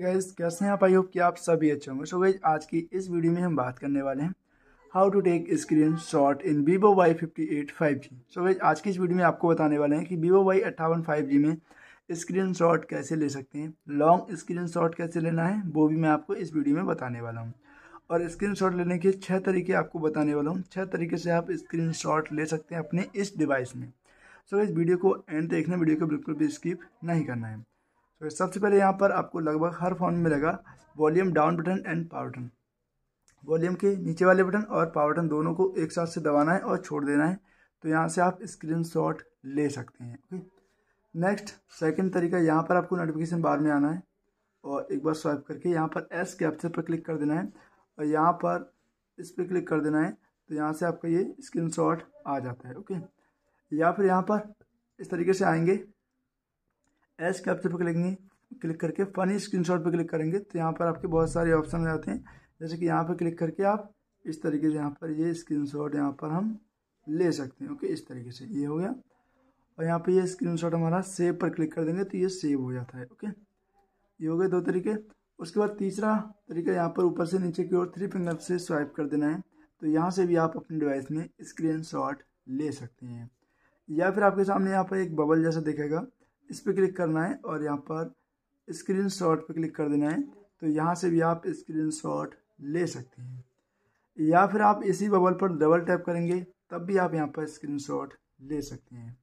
guys कैसे हैं आप आई होप कि आप सभी अच्छे होंगे सो गाइज आज की इस वीडियो में हम बात करने वाले हैं how to take screenshot in Vivo Y fifty eight five G so guys आज की इस वीडियो में आपको बताने वाले हैं कि वीवो वाई अट्ठावन फाइव जी में स्क्रीन शॉट कैसे ले सकते हैं लॉन्ग स्क्रीन शॉट कैसे लेना है वो भी मैं आपको इस वीडियो में बताने वाला हूँ और स्क्रीन शॉट लेने के छः तरीके आपको बताने वाला हूँ छः तरीके से आप स्क्रीन शॉट ले सकते हैं अपने इस डिवाइस में सो गाइज इस वीडियो को एंड देखना वीडियो को बिल्कुल भी स्किप नहीं करना है तो सबसे पहले यहाँ पर आपको लगभग हर फ़ोन में मिलेगा volume down button and power button volume के नीचे वाले बटन और पावर बटन दोनों को एक साथ से दबाना है और छोड़ देना है तो यहाँ से आप स्क्रीन ले सकते हैं ओके नेक्स्ट सेकेंड तरीका यहाँ पर आपको नोटिफिकेशन बार में आना है और एक बार स्वाइप करके यहाँ पर एस कैप्चर पर क्लिक कर देना है और यहाँ पर इस पर क्लिक कर देना है तो यहाँ से आपका ये स्क्रीनशॉट आ जाता है ओके या फिर यहाँ पर इस तरीके से आएंगे एस के ऑप्शन पर क्लिक क्लिक करके फनी स्क्रीनशॉट पर क्लिक करेंगे तो यहाँ पर आपके बहुत सारे ऑप्शन आते हैं जैसे कि यहाँ पर क्लिक करके आप इस तरीके से यहाँ पर ये स्क्रीन शॉट यहाँ पर हम ले सकते हैं ओके इस तरीके से ये हो गया और यहाँ पे ये स्क्रीन शॉट हमारा सेव पर क्लिक कर देंगे तो ये सेव हो जाता है ओके ये हो गए दो तरीके उसके बाद तीसरा तरीका यहाँ पर ऊपर से नीचे की ओर थ्री फिंगर से स्वाइप कर देना है तो यहाँ से भी आप अपने डिवाइस में स्क्रीन शॉट ले सकते हैं या फिर आपके सामने यहाँ पर एक बबल जैसा दिखेगा इस पर क्लिक करना है और यहाँ पर स्क्रीन शॉट पर क्लिक कर देना है तो यहाँ से भी आप स्क्रीन शॉट ले सकते हैं या फिर आप इसी बबल पर डबल टैप करेंगे तब भी आप यहाँ पर स्क्रीन शॉट ले सकते हैं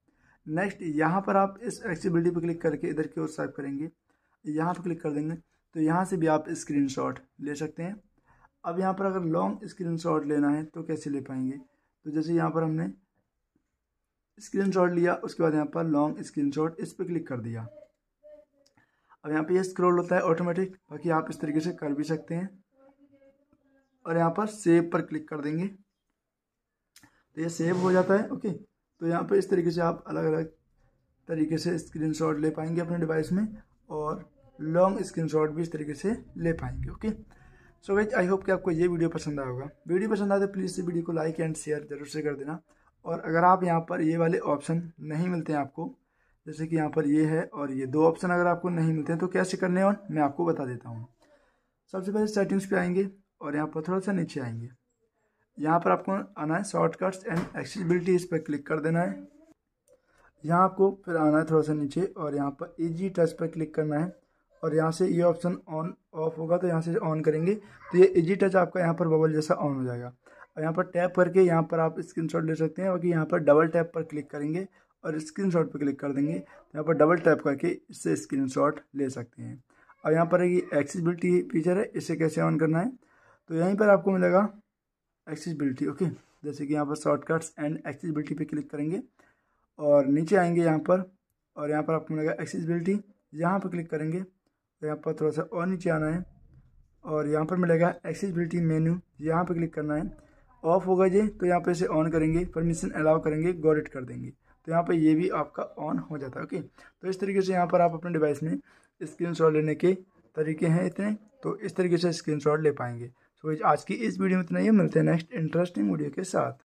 नेक्स्ट यहाँ पर आप इस एक्सीबिलिटी पर क्लिक करके इधर की ओर साइप करेंगे यहाँ पर क्लिक कर देंगे तो यहाँ से भी आप स्क्रीन शॉट ले सकते हैं अब यहाँ पर अगर लॉन्ग स्क्रीन शॉट लेना है तो कैसे ले पाएंगे तो जैसे यहाँ पर हमने स्क्रीनशॉट लिया उसके बाद यहाँ पर लॉन्ग स्क्रीनशॉट इस पर क्लिक कर दिया अब यहाँ पे ये स्क्रॉल होता है ऑटोमेटिक बाकी आप इस तरीके से कर भी सकते हैं और यहाँ पर सेव पर क्लिक कर देंगे तो ये सेव हो जाता है ओके तो यहाँ पर इस तरीके से आप अलग अलग तरीके से स्क्रीन ले पाएंगे अपने डिवाइस में और लॉन्ग स्क्रीन भी इस तरीके से ले पाएंगे okay so guys I hope कि आपको ये वीडियो पसंद आएगा वीडियो पसंद आए तो प्लीज़ इस वीडियो को लाइक एंड शेयर जरूर से कर देना और अगर आप यहाँ पर ये वाले ऑप्शन नहीं मिलते हैं आपको जैसे कि यहाँ पर ये है और ये दो ऑप्शन अगर आपको नहीं मिलते हैं तो कैसे करने हैं मैं आपको बता देता हूँ सबसे पहले सेटिंग्स पे आएंगे और यहाँ पर थोड़ा सा नीचे आएंगे यहाँ पर आपको आना है शॉर्टकट्स एंड एक्सेसिबिलिटी इस पर क्लिक कर देना है यहाँ आपको फिर आना है थोड़ा सा नीचे और यहाँ पर जी टच पर क्लिक करना है और यहाँ से ये ऑप्शन ऑन ऑफ होगा तो यहाँ से ऑन करेंगे तो ये जी टच आपका यहाँ पर बबल जैसा ऑन हो जाएगा और यहाँ पर टैप करके यहाँ पर आप स्क्रीनशॉट ले सकते हैं और यहाँ पर डबल टैप पर क्लिक करेंगे और स्क्रीनशॉट पर क्लिक कर देंगे तो यहाँ पर डबल टैप करके इससे स्क्रीनशॉट ले सकते हैं और यहाँ पर ये एक्सेसिबिलिटी फीचर है इसे कैसे ऑन करना है तो यहीं पर आपको मिलेगा एक्सेसबिलिटी ओके जैसे कि यहाँ पर शॉर्टकट्स एंड एक्सेसबिलिटी पे क्लिक करेंगे और नीचे आएंगे यहाँ पर और यहाँ पर आपको मिलेगा एक्सेसबिलिटी यहाँ पर क्लिक करेंगे तो यहाँ पर थोड़ा सा और नीचे आना है और यहाँ पर मिलेगा एक्सेसबिलिटी मेन्यू यहाँ पर क्लिक करना है ऑफ होगा ये तो यहाँ पे इसे ऑन करेंगे परमिशन अलाउ करेंगे गॉडिट कर देंगे तो यहाँ पे ये भी आपका ऑन हो जाता है ओके तो इस तरीके से यहाँ पर आप अपने डिवाइस में स्क्रीन लेने के तरीके हैं इतने तो इस तरीके से स्क्रीन ले पाएंगे सो आज की इस वीडियो में इतना ही मिलते हैं नेक्स्ट इंटरेस्टिंग वीडियो के साथ